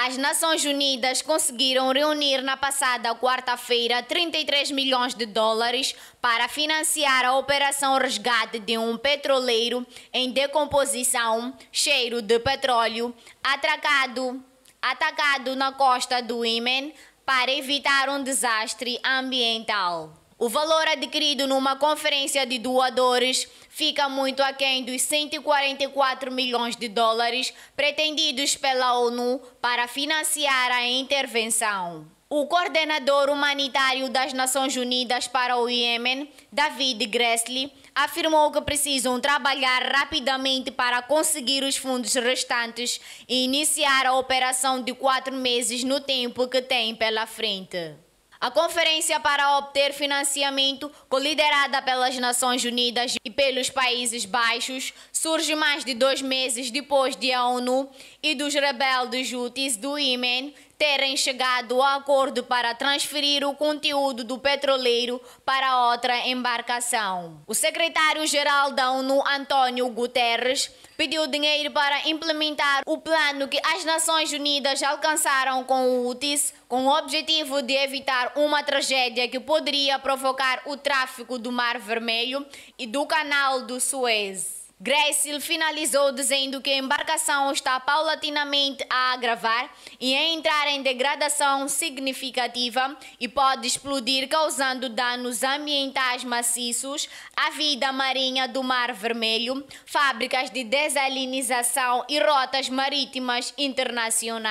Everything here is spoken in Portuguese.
As Nações Unidas conseguiram reunir na passada quarta-feira 33 milhões de dólares para financiar a operação resgate de um petroleiro em decomposição, cheiro de petróleo, atracado, atacado na costa do Iêmen para evitar um desastre ambiental. O valor adquirido numa conferência de doadores fica muito aquém dos 144 milhões de dólares pretendidos pela ONU para financiar a intervenção. O coordenador humanitário das Nações Unidas para o Iêmen, David Gressly, afirmou que precisam trabalhar rapidamente para conseguir os fundos restantes e iniciar a operação de quatro meses no tempo que têm pela frente. A conferência para obter financiamento, coliderada pelas Nações Unidas e pelos Países Baixos, surge mais de dois meses depois de a ONU e dos rebeldes Houthis do Iêmen terem chegado a acordo para transferir o conteúdo do petroleiro para outra embarcação. O secretário-geral da ONU, Antônio Guterres, pediu dinheiro para implementar o plano que as Nações Unidas alcançaram com o UTIS, com o objetivo de evitar uma tragédia que poderia provocar o tráfico do Mar Vermelho e do Canal do Suez. Gressel finalizou dizendo que a embarcação está paulatinamente a agravar e a entrar em degradação significativa e pode explodir, causando danos ambientais maciços à vida marinha do Mar Vermelho, fábricas de desalinização e rotas marítimas internacionais.